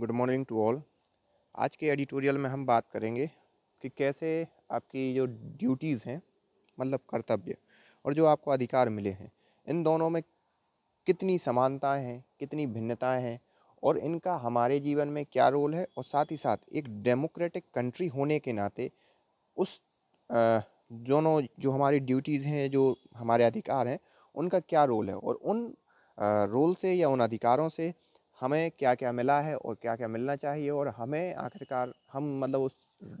Good morning to all आज के editorial में हम बात करेंगे कि कैसे आपकी जो ड्यूटीज़ हैं मतलब कर्तव्य और जो आपको अधिकार मिले हैं इन दोनों में कितनी समानताएं हैं कितनी भिन्नताएं हैं और इनका हमारे जीवन में क्या रोल है और साथ ही साथ एक डेमोक्रेटिक कंट्री होने के नाते उस दोनों जो हमारी ड्यूटीज़ हैं जो हमारे अधिकार हैं उनका क्या रोल है और उन रोल से या उन अधिकारों से हमें क्या क्या मिला है और क्या क्या मिलना चाहिए और हमें आखिरकार हम मतलब उस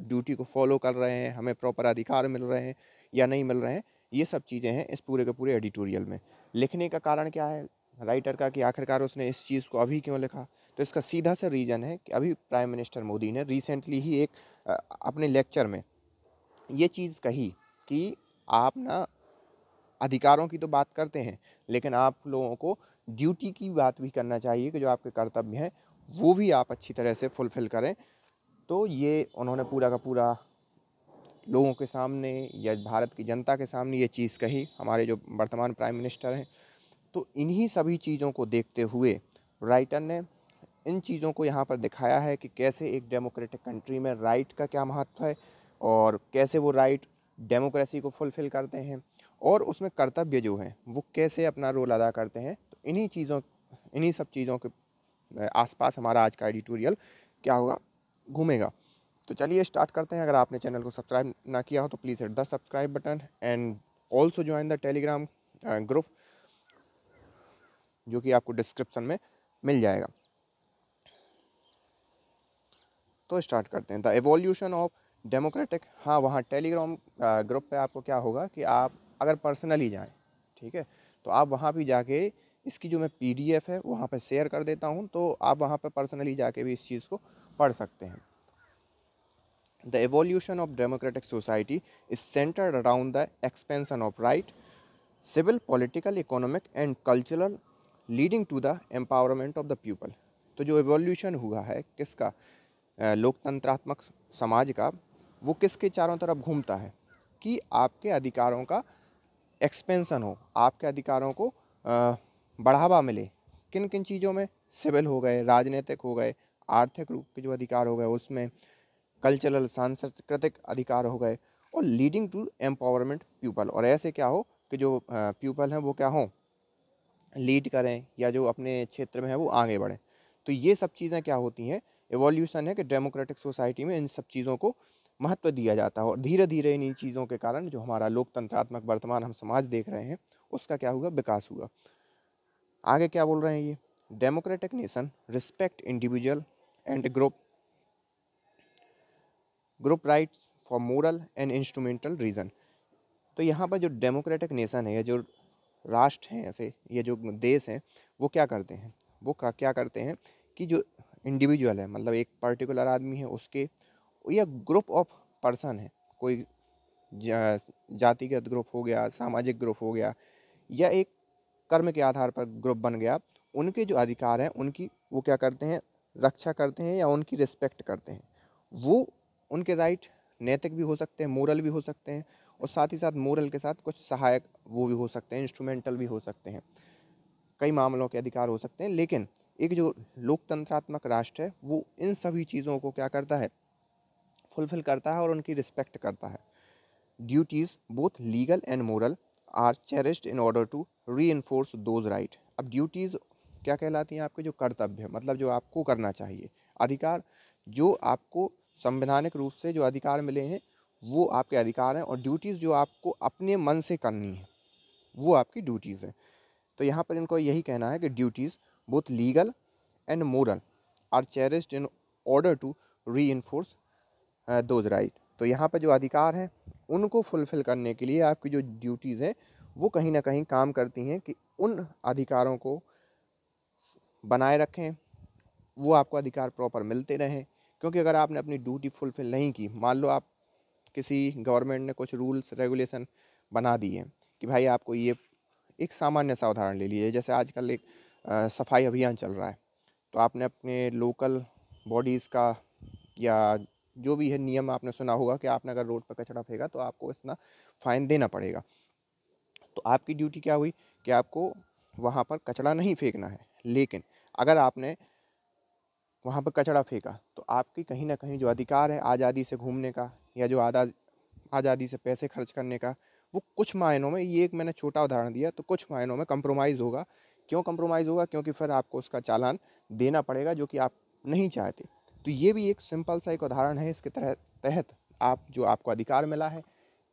ड्यूटी को फॉलो कर रहे हैं हमें प्रॉपर अधिकार मिल रहे हैं या नहीं मिल रहे हैं ये सब चीज़ें हैं इस पूरे के पूरे एडिटोरियल में लिखने का कारण क्या है राइटर का कि आखिरकार उसने इस चीज़ को अभी क्यों लिखा तो इसका सीधा सा रीज़न है कि अभी प्राइम मिनिस्टर मोदी ने रिसेंटली ही एक अपने लेक्चर में ये चीज़ कही कि आप ना अधिकारों की तो बात करते हैं लेकिन आप लोगों को ड्यूटी की बात भी करना चाहिए कि जो आपके कर्तव्य हैं वो भी आप अच्छी तरह से फुलफ़िल करें तो ये उन्होंने पूरा का पूरा लोगों के सामने या भारत की जनता के सामने ये चीज़ कही हमारे जो वर्तमान प्राइम मिनिस्टर हैं तो इन्हीं सभी चीज़ों को देखते हुए राइटर ने इन चीज़ों को यहाँ पर दिखाया है कि कैसे एक डेमोक्रेटिक कंट्री में राइट का क्या महत्व है और कैसे वो राइट डेमोक्रेसी को फुलफ़िल करते हैं और उसमें कर्तव्य जो हैं वो कैसे अपना रोल अदा करते हैं इन्हीं चीज़ों इन्हीं सब चीज़ों के आसपास हमारा आज का एडिटोरियल क्या होगा घूमेगा तो चलिए स्टार्ट करते हैं अगर आपने चैनल को सब्सक्राइब ना किया हो तो please hit the subscribe button and also join the Telegram group जो कि आपको डिस्क्रिप्सन में मिल जाएगा तो स्टार्ट करते हैं द एवोल्यूशन ऑफ डेमोक्रेटिक हाँ वहाँ टेलीग्राम ग्रुप पे आपको क्या होगा कि आप अगर पर्सनली जाएं ठीक है तो आप वहाँ भी जाके इसकी जो मैं पी है वहाँ पर शेयर कर देता हूँ तो आप वहाँ पर पर्सनली जाके भी इस चीज़ को पढ़ सकते हैं the evolution of democratic society is centred around the expansion of right civil political economic and cultural leading to the empowerment of the people तो जो एवोल्यूशन हुआ है किसका लोकतंत्रात्मक समाज का वो किसके चारों तरफ घूमता है कि आपके अधिकारों का एक्सपेंसन हो आपके अधिकारों को आ, बढ़ावा मिले किन किन चीज़ों में सिविल हो गए राजनीतिक हो गए आर्थिक रूप के जो अधिकार हो गए उसमें कल्चरल सांस्कृतिक अधिकार हो गए और लीडिंग टू एम्पावरमेंट पीपल और ऐसे क्या हो कि जो पीपल हैं वो क्या हों लीड करें या जो अपने क्षेत्र में है वो आगे बढ़ें तो ये सब चीज़ें क्या होती हैं एवोल्यूशन है कि डेमोक्रेटिक सोसाइटी में इन सब चीज़ों को महत्व दिया जाता है और धीरे धीरे इन चीज़ों के कारण जो हमारा लोकतंत्रात्मक वर्तमान हम समाज देख रहे हैं उसका क्या हुआ विकास हुआ आगे क्या बोल रहे हैं ये democratic nation respect individual and group group rights for moral and instrumental reason तो यहाँ पर जो डेमोक्रेटिक नेशन है या जो राष्ट्र हैं ऐसे ये जो देश हैं वो क्या करते हैं वो क्या करते हैं कि जो इंडिविजुअल है मतलब एक पर्टिकुलर आदमी है उसके या ग्रुप ऑफ पर्सन है कोई जा, जातिगत ग्रुप हो गया सामाजिक ग्रुप हो गया या एक कर्म के आधार पर ग्रुप बन गया उनके जो अधिकार हैं उनकी वो क्या करते हैं रक्षा करते हैं या उनकी रिस्पेक्ट करते हैं वो उनके राइट नैतिक भी हो सकते हैं मोरल भी हो सकते हैं और साथ ही साथ मोरल के साथ कुछ सहायक वो भी हो सकते हैं इंस्ट्रूमेंटल भी हो सकते हैं कई मामलों के अधिकार हो सकते हैं लेकिन एक जो लोकतंत्रात्मक राष्ट्र है वो इन सभी चीज़ों को क्या करता है फुलफिल करता है और उनकी रिस्पेक्ट करता है duties both legal and moral are cherished in order to reinforce those right अब ड्यूटीज़ क्या कहलाती हैं आपके जो कर्तव्य मतलब जो आपको करना चाहिए अधिकार जो आपको संवैधानिक रूप से जो अधिकार मिले हैं वो आपके अधिकार हैं और ड्यूटीज़ जो आपको अपने मन से करनी है वो आपकी ड्यूटीज़ हैं तो यहाँ पर इनको यही कहना है कि duties both legal and moral are cherished in order to reinforce those right तो यहाँ पर जो अधिकार हैं उनको फुलफ़िल करने के लिए आपकी जो ड्यूटीज़ हैं वो कहीं ना कहीं काम करती हैं कि उन अधिकारों को बनाए रखें वो आपको अधिकार प्रॉपर मिलते रहें क्योंकि अगर आपने अपनी ड्यूटी फुलफ़िल नहीं की मान लो आप किसी गवर्नमेंट ने कुछ रूल्स रेगुलेशन बना दिए कि भाई आपको ये एक सामान्य सा उदाहरण ले लीजिए जैसे आजकल एक आ, सफाई अभियान चल रहा है तो आपने अपने लोकल बॉडीज़ का या जो भी है नियम आपने सुना होगा कि आपने अगर रोड पर कचरा फेंका तो आपको इतना फ़ाइन देना पड़ेगा तो आपकी ड्यूटी क्या हुई कि आपको वहाँ पर कचरा नहीं फेंकना है लेकिन अगर आपने वहाँ पर कचरा फेंका तो आपकी कहीं ना कहीं जो अधिकार है आज़ादी से घूमने का या जो आदा आज़ादी से पैसे खर्च करने का वो कुछ मायनों में ये एक मैंने छोटा उदाहरण दिया तो कुछ मायनों में कम्प्रोमाइज़ होगा क्यों कम्प्रोमाइज़ होगा क्योंकि फिर आपको उसका चालान देना पड़ेगा जो कि आप नहीं चाहते तो ये भी एक सिंपल सा एक उदाहरण है इसके तहत तहत आप जो आपको अधिकार मिला है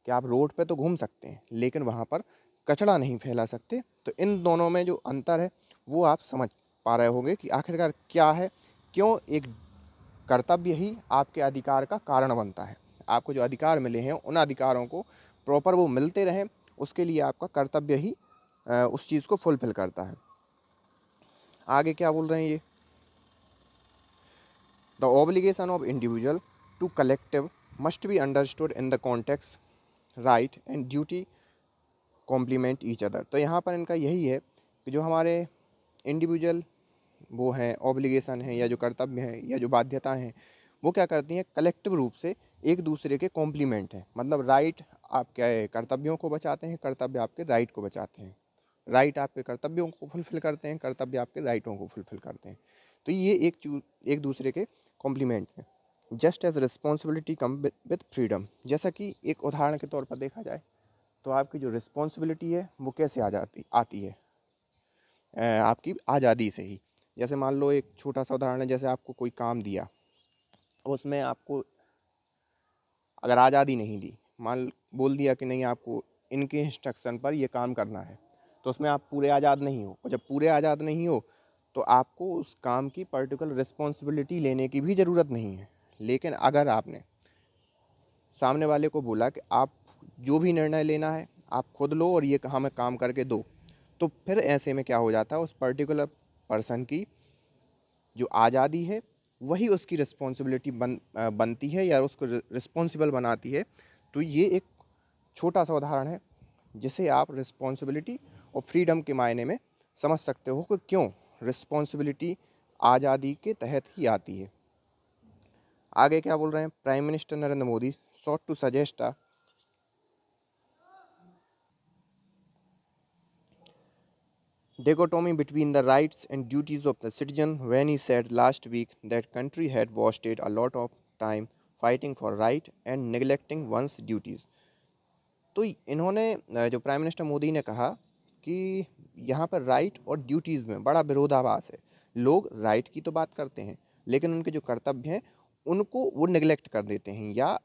कि आप रोड पे तो घूम सकते हैं लेकिन वहाँ पर कचड़ा नहीं फैला सकते तो इन दोनों में जो अंतर है वो आप समझ पा रहे होंगे कि आखिरकार क्या है क्यों एक कर्तव्य ही आपके अधिकार का कारण बनता है आपको जो अधिकार मिले हैं उन अधिकारों को प्रॉपर वो मिलते रहें उसके लिए आपका कर्तव्य ही उस चीज़ को फुलफिल करता है आगे क्या बोल रहे हैं ये the obligation of individual to collective must be understood in the context right and duty complement each other तो यहाँ पर इनका यही है कि जो हमारे इंडिविजुअल वो हैं ऑब्लीगेशन हैं या जो कर्तव्य हैं या जो बाध्यता हैं वो क्या करती हैं कलेक्टिव रूप से एक दूसरे के कॉम्प्लीमेंट हैं मतलब राइट आप क्या है कर्तव्यों को बचाते हैं कर्तव्य आपके राइट को बचाते हैं राइट आपके कर्तव्यों को फुलफ़िल करते हैं कर्तव्य आपके राइटों को फुलफ़िल करते हैं तो ये एक एक दूसरे के कॉम्प्लीमेंट में just as responsibility come with freedom जैसा कि एक उदाहरण के तौर पर देखा जाए तो आपकी जो रिस्पॉन्सिबिलिटी है वो कैसे आ जाती आती है आपकी आज़ादी से ही जैसे मान लो एक छोटा सा उदाहरण है जैसे आपको कोई काम दिया उसमें आपको अगर आज़ादी नहीं दी मान बोल दिया कि नहीं आपको इनके इंस्ट्रक्शन पर यह काम करना है तो उसमें आप पूरे आज़ाद नहीं हो और जब पूरे आज़ाद नहीं हो तो आपको उस काम की पर्टिकुलर रिस्पॉन्सिबिलिटी लेने की भी ज़रूरत नहीं है लेकिन अगर आपने सामने वाले को बोला कि आप जो भी निर्णय लेना है आप खुद लो और ये हमें हाँ, काम करके दो तो फिर ऐसे में क्या हो जाता है उस पर्टिकुलर पर्सन की जो आज़ादी है वही उसकी रिस्पॉन्सिबिलिटी बन बनती है या उसको रिस्पॉन्सिबल बनाती है तो ये एक छोटा सा उदाहरण है जिसे आप रिस्पॉन्सिबिलिटी और फ्रीडम के मायने में समझ सकते हो कि क्यों रिस्पॉन्सिबिलिटी आज़ादी के तहत ही आती है आगे क्या बोल रहे हैं prime minister Narendra Modi sought to suggest a dichotomy between the rights and duties of the citizen when he said last week that country had wasted a lot of time fighting for right and neglecting one's duties तो इन्होंने जो prime minister Modi ने कहा कि यहाँ पर right और duties में बड़ा विरोधाभास है लोग राइट की तो बात करते हैं लेकिन उनके जो कर्तव्य हैं उनको वो निगलेक्ट कर देते हैं या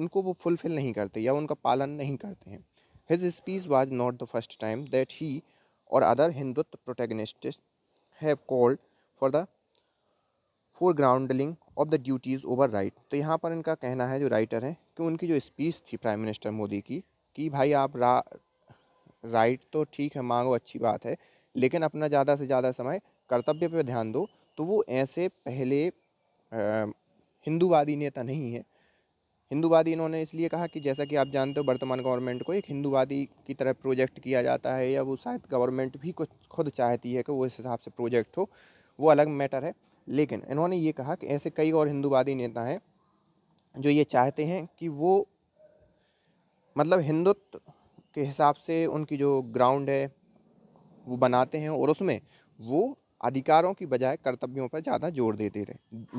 उनको वो फुलफिल नहीं करते या उनका पालन नहीं करते हैं his speech was not the first time that he और other Hindutva protagonist have called for the foregrounding of the duties over right तो यहाँ पर इनका कहना है जो राइटर हैं कि उनकी जो स्पीच थी प्राइम मिनिस्टर मोदी की कि भाई आप रा राइट तो ठीक है मांगो अच्छी बात है लेकिन अपना ज़्यादा से ज़्यादा समय कर्तव्य पर ध्यान दो तो वो ऐसे पहले हिंदूवादी नेता नहीं है हिंदूवादी इन्होंने इसलिए कहा कि जैसा कि आप जानते हो वर्तमान गवर्नमेंट को एक हिंदूवादी की तरह प्रोजेक्ट किया जाता है या वो शायद गवर्नमेंट भी कुछ खुद चाहती है कि वो इस हिसाब से प्रोजेक्ट हो वो अलग मैटर है लेकिन इन्होंने ये कहा कि ऐसे कई और हिंदूवादी नेता हैं जो ये चाहते हैं कि वो मतलब हिंदुत्व के हिसाब से उनकी जो ग्राउंड है वो बनाते हैं और उसमें वो अधिकारों की बजाय कर्तव्यों पर ज़्यादा जोर देते थे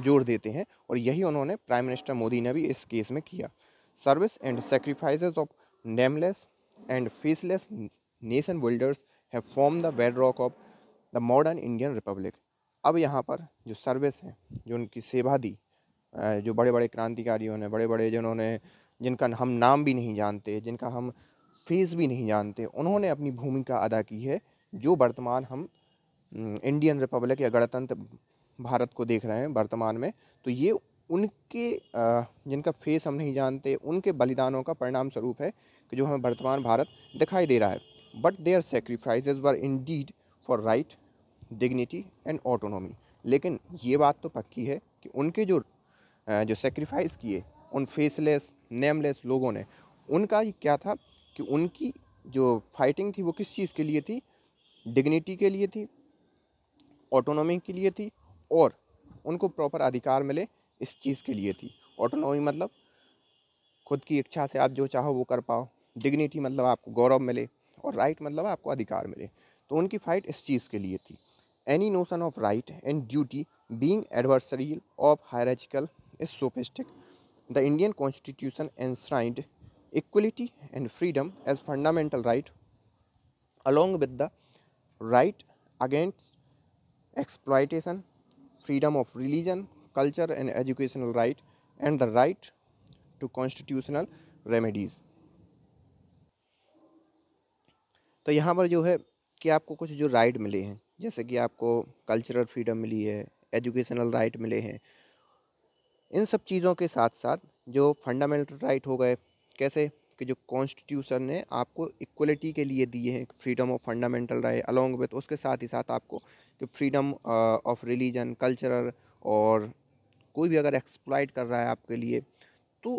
जोर देते हैं और यही उन्होंने प्राइम मिनिस्टर मोदी ने भी इस केस में किया service and sacrifice of nameless and faceless nation builders have form the rock of the modern Indian republic अब यहाँ पर जो सर्विस है जो उनकी सेवा दी जो बड़े बड़े क्रांतिकारियों ने बड़े बड़े जिन्होंने जिनका हम नाम भी नहीं जानते जिनका हम फेस भी नहीं जानते उन्होंने अपनी भूमिका अदा की है जो वर्तमान हम इंडियन रिपब्लिक या गणतंत्र भारत को देख रहे हैं वर्तमान में तो ये उनके जिनका फेस हम नहीं जानते उनके बलिदानों का परिणाम स्वरूप है कि जो हमें वर्तमान भारत दिखाई दे रहा है but their sacrifices were indeed for right dignity and autonomy लेकिन ये बात तो पक्की है कि उनके जो जो सेक्रीफाइस किए उन फेसलेस नेमलेस लोगों ने उनका क्या था कि उनकी जो फाइटिंग थी वो किस चीज़ के लिए थी डिग्निटी के लिए थी ऑटोनॉमी के लिए थी और उनको प्रॉपर अधिकार मिले इस चीज़ के लिए थी ऑटोनॉमी मतलब खुद की इच्छा से आप जो चाहो वो कर पाओ डिग्निटी मतलब आपको गौरव मिले और राइट मतलब आपको अधिकार मिले तो उनकी फाइट इस चीज़ के लिए थी any notion of right and duty being adversarial of hierarchical is sophistic the Indian constitution enshrined equality and freedom as fundamental right along with the right against exploitation, freedom of religion, culture and educational right and the right to constitutional remedies. तो यहाँ पर जो है कि आपको कुछ जो right मिले हैं जैसे कि आपको कल्चरल फ्रीडम मिली है एजुकेशनल राइट मिले हैं इन सब चीज़ों के साथ साथ जो फंडामेंटल राइट हो गए कैसे कि जो कॉन्स्टिट्यूशन ने आपको इक्वलिटी के लिए दिए हैं freedom of fundamental right along with उसके साथ ही साथ आपको कि फ्रीडम ऑफ रिलीजन कल्चरल और कोई भी अगर एक्सप्लाइट कर रहा है आपके लिए तो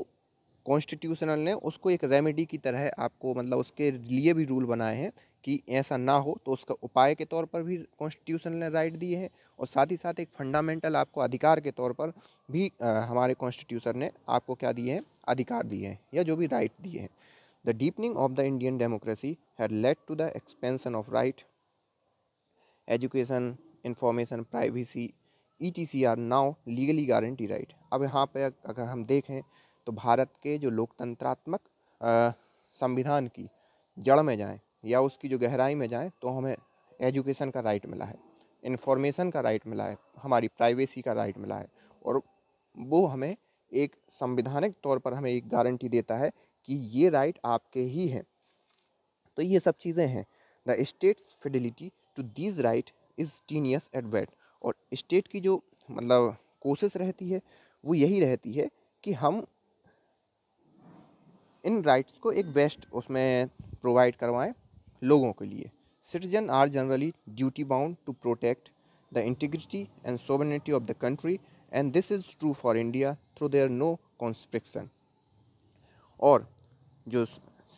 कॉन्स्टिट्यूशनल ने उसको एक रेमेडी की तरह आपको मतलब उसके लिए भी रूल बनाए हैं कि ऐसा ना हो तो उसका उपाय के तौर पर भी कॉन्स्टिट्यूशन ने राइट दिए हैं और साथ ही साथ एक फंडामेंटल आपको अधिकार के तौर पर भी आ, हमारे कॉन्स्टिट्यूशन ने आपको क्या दिए हैं अधिकार दिए हैं या जो भी राइट दिए हैं the deepening of the Indian democracy had led to the expansion of right education information privacy E T C are now legally guarantee right अब यहाँ पर अगर हम देखें तो भारत के जो लोकतंत्रात्मक संविधान की जड़ में जाएँ या उसकी जो गहराई में जाएँ तो हमें एजुकेशन का राइट मिला है इन्फॉर्मेशन का राइट मिला है हमारी प्राइवेसी का राइट मिला है और वो हमें एक संविधानिक तौर पर हमें एक गारंटी देता है कि ये राइट आपके ही हैं तो ये सब चीज़ें हैं the states fidelity to these right is tenuous एडवेट और स्टेट की जो मतलब कोशिश रहती है वो यही रहती है कि हम इन राइट्स को एक बेस्ट उसमें प्रोवाइड करवाएं लोगों के लिए citizen are generally duty bound to protect the integrity and sovereignty of the country and this is true for India through there no conscription और जो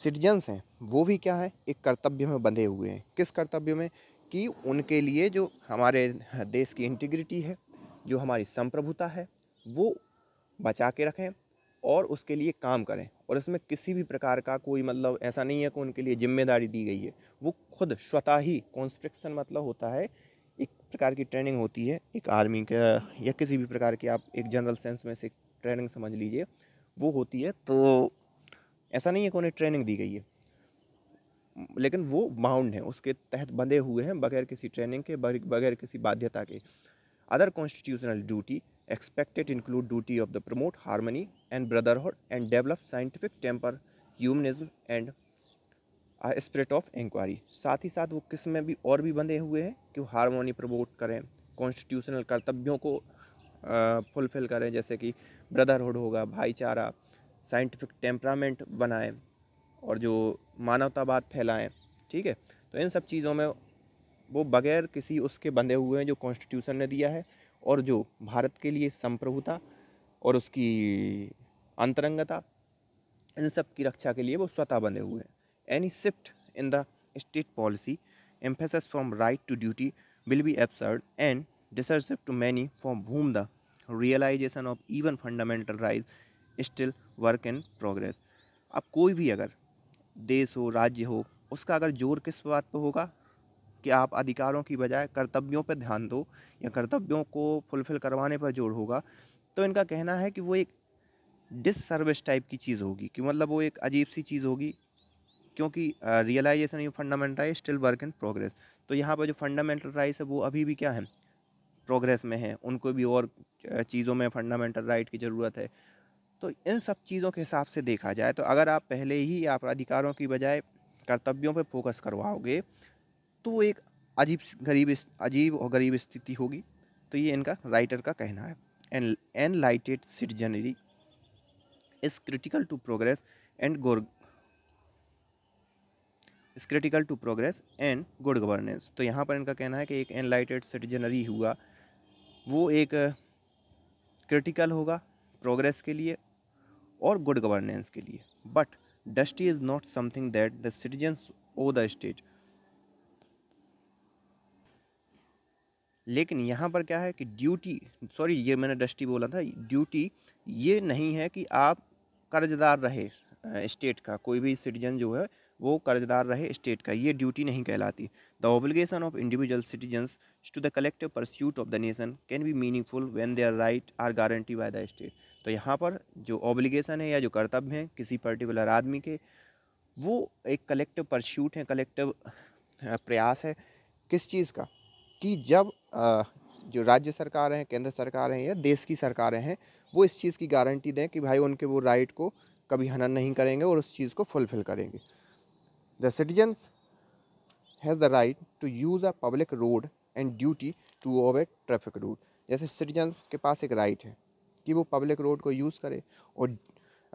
सिटीजन्स हैं वो भी क्या है एक कर्तव्य में बंधे हुए हैं किस कर्तव्य में कि उनके लिए जो हमारे देश की इंटीग्रिटी है जो हमारी संप्रभुता है वो बचा के रखें और उसके लिए काम करें और इसमें किसी भी प्रकार का कोई मतलब ऐसा नहीं है कि उनके लिए जिम्मेदारी दी गई है वो खुद स्वतः ही कॉन्स्ट्रक्शन मतलब होता है एक प्रकार की ट्रेनिंग होती है एक आर्मी का या किसी भी प्रकार की आप एक जनरल सेंस में से ट्रेनिंग समझ लीजिए वो होती है तो ऐसा नहीं है कि उन्हें ट्रेनिंग दी गई है लेकिन वो बाउंड हैं उसके तहत बंधे हुए हैं बगैर किसी ट्रेनिंग के बगैर किसी बाध्यता के other constitutional duty expected include duty of the promote harmony and brotherhood and develop scientific temper humanism and spirit of inquiry साथ ही साथ वो किस में भी और भी बंधे हुए हैं कि वो हारमोनी प्रमोट करें कॉन्स्टिट्यूशनल कर्तव्यों को फुलफिल करें जैसे कि ब्रदरहुड होगा भाईचारा साइंटिफिक टेम्परामेंट बनाएं और जो मानवतावाद फैलाएं ठीक है तो इन सब चीज़ों में वो बगैर किसी उसके बंधे हुए हैं जो कॉन्स्टिट्यूशन ने दिया है और जो भारत के लिए संप्रभुता और उसकी अंतरंगता इन सब की रक्षा के लिए वो स्वतः बने हुए हैं any shift in the state policy emphasis from right to duty will be absurd and disservice to many for whom the realization of even fundamental right still work in progress अब कोई भी अगर देश हो राज्य हो उसका अगर जोर किस बात पर होगा कि आप अधिकारों की बजाय कर्तव्यों पर ध्यान दो या कर्तव्यों को फुलफ़िल करवाने पर जोर होगा तो इनका कहना है कि वो एक डिससर्विस टाइप की चीज़ होगी कि मतलब वो एक अजीब सी चीज़ होगी क्योंकि realization you fundamental still work in progress तो यहाँ पर जो फंडामेंटल राइट्स है वो अभी भी क्या है प्रोग्रेस में है उनको भी और चीज़ों में फंडामेंटल राइट की ज़रूरत है तो इन सब चीज़ों के हिसाब से देखा जाए तो अगर आप पहले ही आप अधिकारों की बजाय कर्तव्यों पर फोकस करवाओगे तो वो एक अजीब गरीब अजीब और गरीब स्थिति होगी तो ये इनका राइटर का कहना है an enlightened citizenry is critical to progress and गोर is critical to progress and good governance तो यहाँ पर इनका कहना है कि एक एनलाइटेड सिटीजनरी हुआ वो एक क्रिटिकल होगा प्रोग्रेस के लिए और गुड गवर्नेंस के लिए बट डस्टी is not something that the citizens owe the state लेकिन यहाँ पर क्या है कि ड्यूटी सॉरी ये मैंने डस्टी बोला था ड्यूटी ये नहीं है कि आप कर्जदार रहे स्टेट का कोई भी सिटीजन जो है वो कर्जदार रहे स्टेट का ये ड्यूटी नहीं कहलाती the obligation of individual citizens to the collective pursuit of the nation can be meaningful when their right are guarantee by the state तो यहाँ पर जो ऑब्लिगेशन है या जो कर्तव्य हैं किसी पर्टिकुलर आदमी के वो एक कलेक्टिव परस्यूट है कलेक्टिव प्रयास है किस चीज़ का कि जब जो राज्य सरकार हैं केंद्र सरकार हैं या देश की सरकारें हैं वो इस चीज़ की गारंटी दें कि भाई उनके वो राइट को कभी हनन नहीं करेंगे और उस चीज़ को फुलफिल करेंगे the citizens has the right to use a public road and duty to obey traffic rule जैसे सिटीजन्स के पास एक राइट है कि वो पब्लिक रोड को यूज़ करे और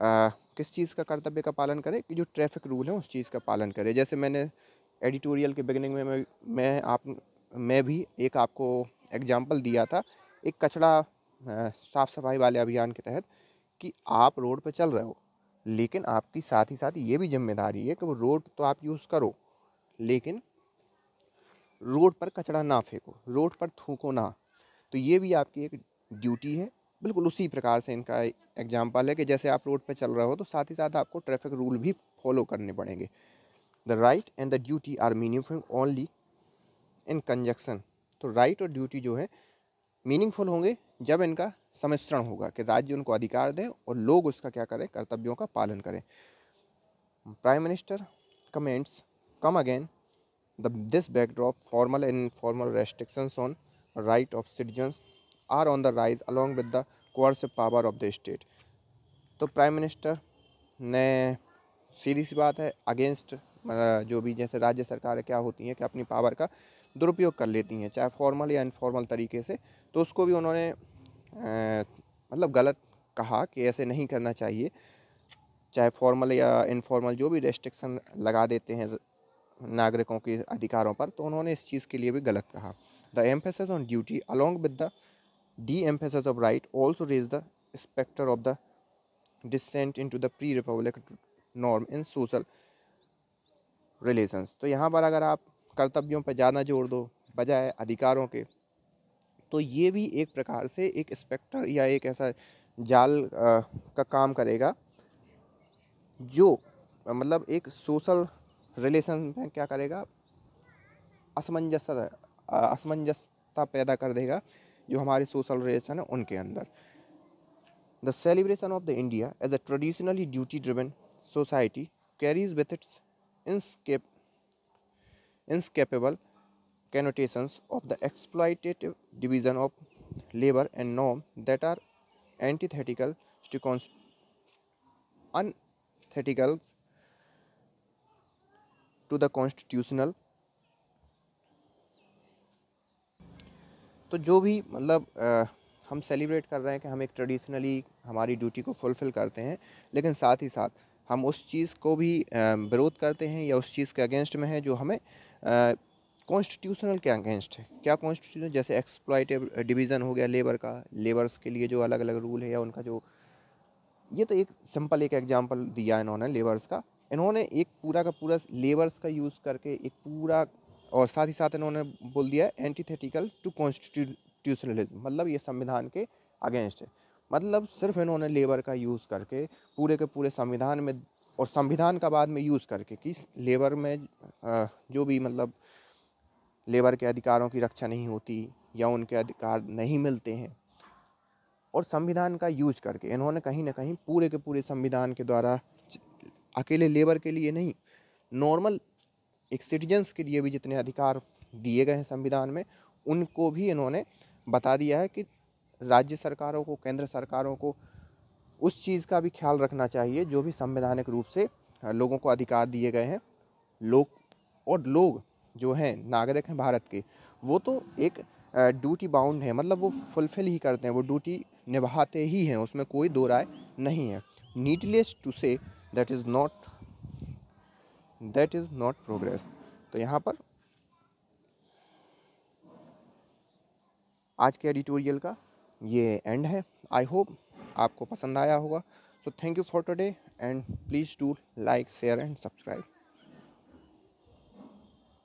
आ, किस चीज़ का कर्तव्य का पालन करे कि जो ट्रैफिक रूल है उस चीज़ का पालन करे जैसे मैंने एडिटोरियल के बिगनिंग में मैं, मैं आप में भी एक आपको एग्जाम्पल दिया था एक कचड़ा साफ़ सफाई वाले अभियान के तहत कि आप रोड पर चल रहे हो लेकिन आपकी साथ ही साथ ये भी जिम्मेदारी है कि वो रोड तो आप यूज़ करो लेकिन रोड पर कचरा ना फेंको रोड पर थूको ना तो ये भी आपकी एक ड्यूटी है बिल्कुल उसी प्रकार से इनका एग्जाम्पल है कि जैसे आप रोड पर चल रहे हो तो साथ ही साथ आपको ट्रैफिक रूल भी फॉलो करने पड़ेंगे the right and the duty are meaning only in conjunction तो राइट और ड्यूटी जो है मीनिंगफुल होंगे जब इनका सम्मिश्रण होगा कि राज्य उनको अधिकार दें और लोग उसका क्या करें कर्तव्यों का पालन करें prime minister comments come again the this backdrop formal and informal restrictions on right of citizen are on the rise along with the coercive power of the state तो प्राइम मिनिस्टर ने सीधी सी बात है अगेंस्ट मतलब जो भी जैसे राज्य सरकारें क्या होती हैं कि अपनी पावर का दुरुपयोग कर लेती हैं चाहे फॉर्मल या इनफॉर्मल तरीके से तो उसको भी उन्होंने मतलब गलत कहा कि ऐसे नहीं करना चाहिए चाहे फॉर्मल या इनफॉर्मल जो भी रेस्ट्रिक्शन लगा देते हैं नागरिकों के अधिकारों पर तो उन्होंने इस चीज़ के लिए भी गलत कहा the emphasis on duty along with the de emphasis of right also raise the spectre of the descent into the pre republic norm in social relations तो यहाँ पर अगर आप कर्तव्यों पर ज़्यादा जोर दो बजाय अधिकारों के तो ये भी एक प्रकार से एक स्पेक्टर या एक ऐसा जाल आ, का काम करेगा जो मतलब एक सोशल रिलेशन में क्या करेगा असमंजसता असमंजसता पैदा कर देगा जो हमारे सोशल रिलेशन है उनके अंदर the celebration of the India as a traditionally duty driven society carries with its इंस्केप incapable connotations of the exploitative division of labor and norm that are antithetical to const unthetical to the constitutional तो जो भी मतलब हम celebrate कर रहे हैं कि हम एक ट्रेडिशनली हमारी ड्यूटी को फुलफ़िल करते हैं लेकिन साथ ही साथ हम उस चीज़ को भी विरोध करते हैं या उस चीज़ के अगेंस्ट में है जो हमें कॉन्स्टिट्यूशनल के अगेंस्ट है क्या कॉन्स्टिट्यूशन जैसे एक्सप्लाइट डिवीज़न हो गया लेबर का लेबर्स के लिए जो अलग अलग रूल है या उनका जो ये तो एक सिंपल एक एग्जांपल दिया इन्होंने लेबर्स का इन्होंने एक पूरा का पूरा लेबर्स का यूज़ करके एक पूरा और साथ ही साथ इन्होंने बोल दिया एंटीथेटिकल टू कॉन्स्टिट्यूशनलिज्म मतलब ये संविधान के अगेंस्ट है मतलब सिर्फ इन्होंने लेबर का यूज़ करके पूरे के पूरे संविधान में और संविधान का बाद में यूज़ करके कि लेबर में जो भी मतलब लेबर के अधिकारों की रक्षा नहीं होती या उनके अधिकार नहीं मिलते हैं और संविधान का यूज करके इन्होंने कहीं ना कहीं पूरे के पूरे संविधान के द्वारा अकेले लेबर के लिए नहीं नॉर्मल एक सिटीजन्स के लिए भी जितने अधिकार दिए गए हैं संविधान में उनको भी इन्होंने बता दिया है कि राज्य सरकारों को केंद्र सरकारों को उस चीज़ का भी ख्याल रखना चाहिए जो भी संवैधानिक रूप से लोगों को अधिकार दिए गए हैं लोग और लोग जो हैं नागरिक हैं भारत के वो तो एक ड्यूटी बाउंड है मतलब वो फुलफ़िल ही करते हैं वो ड्यूटी निभाते ही हैं उसमें कोई दो राय नहीं है needless to say that is not that is not progress तो यहाँ पर आज के एडिटोरियल का ये एंड है आई होप आपको पसंद आया होगा so thank you for today and please do like share and subscribe